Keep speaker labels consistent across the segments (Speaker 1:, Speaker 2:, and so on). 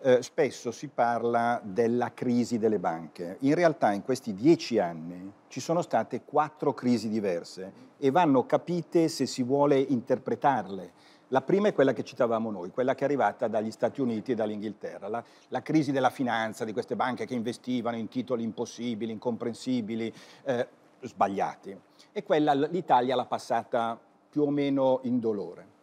Speaker 1: eh, spesso si parla della crisi delle banche. In realtà in questi dieci anni ci sono state quattro crisi diverse e vanno capite se si vuole interpretarle. La prima è quella che citavamo noi, quella che è arrivata dagli Stati Uniti e dall'Inghilterra, la, la crisi della finanza, di queste banche che investivano in titoli impossibili, incomprensibili, eh, sbagliati. E quella l'Italia l'ha passata più o meno in dolore.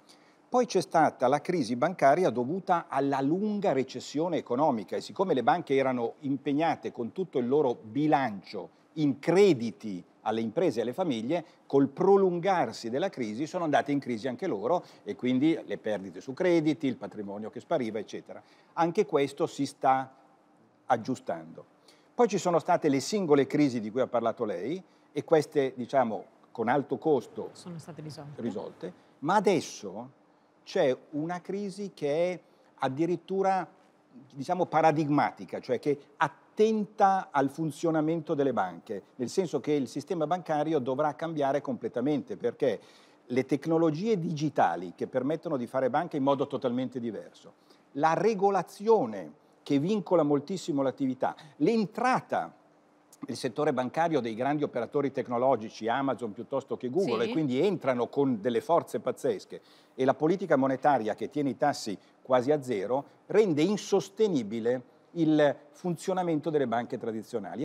Speaker 1: Poi c'è stata la crisi bancaria dovuta alla lunga recessione economica e siccome le banche erano impegnate con tutto il loro bilancio in crediti alle imprese e alle famiglie, col prolungarsi della crisi sono andate in crisi anche loro e quindi le perdite su crediti, il patrimonio che spariva, eccetera. Anche questo si sta aggiustando. Poi ci sono state le singole crisi di cui ha parlato lei e queste, diciamo, con alto costo
Speaker 2: sono state risolte. risolte.
Speaker 1: Ma adesso c'è una crisi che è addirittura diciamo paradigmatica, cioè che attenta al funzionamento delle banche, nel senso che il sistema bancario dovrà cambiare completamente perché le tecnologie digitali che permettono di fare banca in modo totalmente diverso, la regolazione che vincola moltissimo l'attività, l'entrata il settore bancario dei grandi operatori tecnologici, Amazon piuttosto che Google, sì. e quindi entrano con delle forze pazzesche. E la politica monetaria che tiene i tassi quasi a zero rende insostenibile il funzionamento delle banche tradizionali.